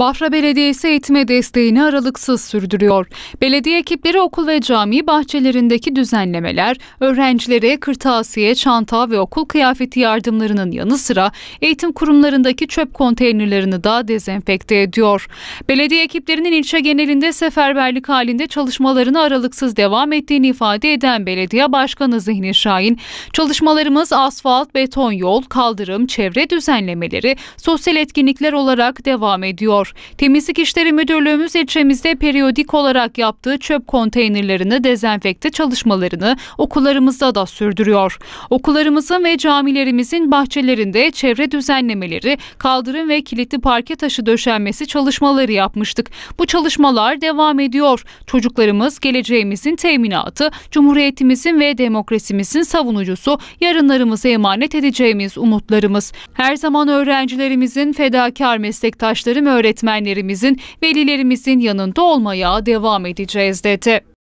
Bahra Belediyesi eğitime desteğini aralıksız sürdürüyor. Belediye ekipleri okul ve cami bahçelerindeki düzenlemeler, öğrencilere kırtasiye, çanta ve okul kıyafeti yardımlarının yanı sıra eğitim kurumlarındaki çöp konteynerlerini da dezenfekte ediyor. Belediye ekiplerinin ilçe genelinde seferberlik halinde çalışmalarını aralıksız devam ettiğini ifade eden belediye başkanı Zihni Şahin, çalışmalarımız asfalt, beton yol, kaldırım, çevre düzenlemeleri, sosyal etkinlikler olarak devam ediyor. Temizlik İşleri Müdürlüğümüz ilçemizde periyodik olarak yaptığı çöp konteynerlerini dezenfekte çalışmalarını okullarımızda da sürdürüyor. Okullarımızın ve camilerimizin bahçelerinde çevre düzenlemeleri, kaldırım ve kilitli parke taşı döşenmesi çalışmaları yapmıştık. Bu çalışmalar devam ediyor. Çocuklarımız geleceğimizin teminatı, cumhuriyetimizin ve demokrasimizin savunucusu, yarınlarımıza emanet edeceğimiz umutlarımız. Her zaman öğrencilerimizin fedakar meslektaşlarım öğretmenlerim öğretmenlerimizin, velilerimizin yanında olmaya devam edeceğiz dedi.